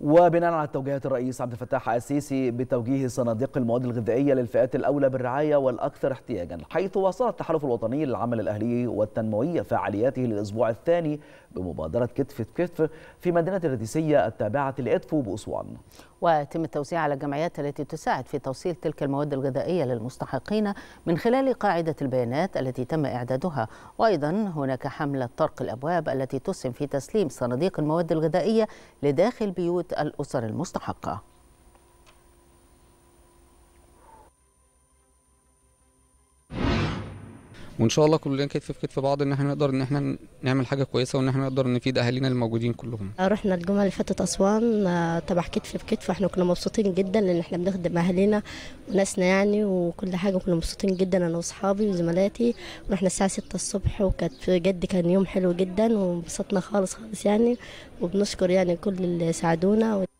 وبناء على توجيهات الرئيس عبد الفتاح السيسي بتوجيه صناديق المواد الغذائيه للفئات الاولى بالرعايه والاكثر احتياجا، حيث واصل التحالف الوطني للعمل الاهلي والتنمويه فعالياته للاسبوع الثاني بمبادره كتف في كتف في مدينه الرديسيه التابعه لادفو باسوان. ويتم التوزيع على الجمعيات التي تساعد في توصيل تلك المواد الغذائية للمستحقين من خلال قاعدة البيانات التي تم إعدادها وأيضا هناك حملة طرق الأبواب التي تسهم في تسليم صناديق المواد الغذائية لداخل بيوت الأسر المستحقة وان شاء الله كلنا كتف في كتف بعض ان احنا نقدر ان احنا نعمل حاجه كويسه وان احنا نقدر نفيد اهالينا الموجودين كلهم رحنا الجمعه اللي فاتت اسوان آه، تبع كتف في كتف احنا كنا مبسوطين جدا لان احنا بنخدم اهالينا وناسنا يعني وكل حاجه كنا مبسوطين جدا انا واصحابي وزملاتي ورحنا الساعه 6 الصبح وكانت بجد كان يوم حلو جدا وانبسطنا خالص خالص يعني وبنشكر يعني كل اللي ساعدونا